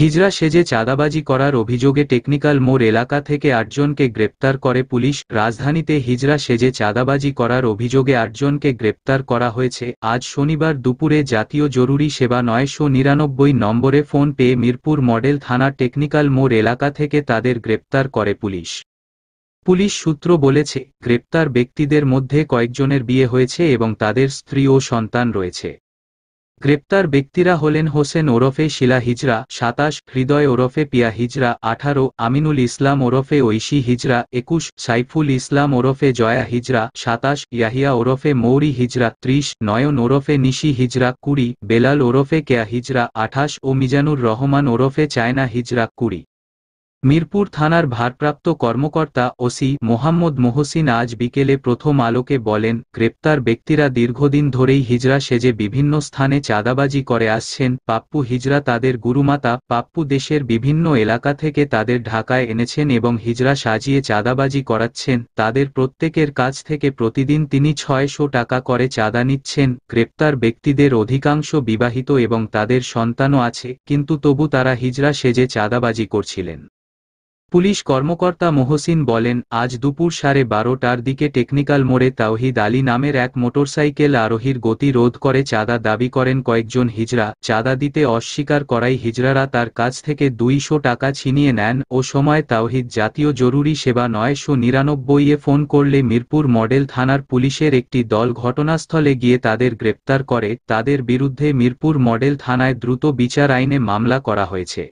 হিজরা সেজে চাঁদাবাজি করার অভিযোগে টেকনিক্যাল মোড় এলাকা থেকে আটজনকে গ্রেপ্তার করে পুলিশ রাজধানীতে হিজরা সেজে চাঁদাবাজি করার অভিযোগে আটজনকে গ্রেপ্তার করা হয়েছে আজ শনিবার দুপুরে জাতীয় জরুরি সেবা নয়শো নিরানব্বই নম্বরে ফোন পেয়ে মিরপুর মডেল থানা টেকনিক্যাল মোড় এলাকা থেকে তাদের গ্রেপ্তার করে পুলিশ পুলিশ সূত্র বলেছে গ্রেপ্তার ব্যক্তিদের মধ্যে কয়েকজনের বিয়ে হয়েছে এবং তাদের স্ত্রী ও সন্তান রয়েছে গ্রেপ্তার ব্যক্তিরা হলেন হোসেন ওরফে শিলা হিজরা সাতাশ হৃদয় ওরফে পিয়া হিজরা আঠারো আমিনুল ইসলাম ওরফে ঐশী হিজরা একুশ সাইফুল ইসলাম ওরফে জয়া হিজরা সাতাশ ইয়াহিয়া ওরফে মৌরি হিজরা ত্রিশ নয়ন ওরফে নিশি হিজরা কুড়ি বেলাল ওরফে কেয়া হিজরা আঠাশ ও মিজানুর রহমান ওরফে চায়না হিজরা কুড়ি মিরপুর থানার ভারপ্রাপ্ত কর্মকর্তা ওসি মোহাম্মদ মোহসিন আজ বিকেলে প্রথম আলোকে বলেন গ্রেপ্তার ব্যক্তিরা দীর্ঘদিন ধরেই হিজরা সেজে বিভিন্ন স্থানে চাঁদাবাজি করে আসছেন পাপ্পু হিজরা তাদের গুরুমাতা পাপ্পু দেশের বিভিন্ন এলাকা থেকে তাদের ঢাকায় এনেছেন এবং হিজরা সাজিয়ে চাঁদাবাজি করাচ্ছেন তাদের প্রত্যেকের কাছ থেকে প্রতিদিন তিনি ছয়শো টাকা করে চাঁদা নিচ্ছেন গ্রেপ্তার ব্যক্তিদের অধিকাংশ বিবাহিত এবং তাদের সন্তানও আছে কিন্তু তবু তারা হিজরা সেজে চাঁদাবাজি করছিলেন পুলিশ কর্মকর্তা মোহসিন বলেন আজ দুপুর সাড়ে বারোটার দিকে টেকনিক্যাল মোড়ে তাওহিদ আলী নামের এক মোটরসাইকেল আরোহীর গতি রোধ করে চাঁদা দাবি করেন কয়েকজন হিজরা চাঁদা দিতে অস্বীকার করাই হিজরারা তার কাছ থেকে দুইশো টাকা ছিনিয়ে নেন ও সময় তাওহিদ জাতীয় জরুরি সেবা নয়শো নিরানব্বইয়ে ফোন করলে মিরপুর মডেল থানার পুলিশের একটি দল ঘটনাস্থলে গিয়ে তাদের গ্রেপ্তার করে তাদের বিরুদ্ধে মিরপুর মডেল থানায় দ্রুত বিচার আইনে মামলা করা হয়েছে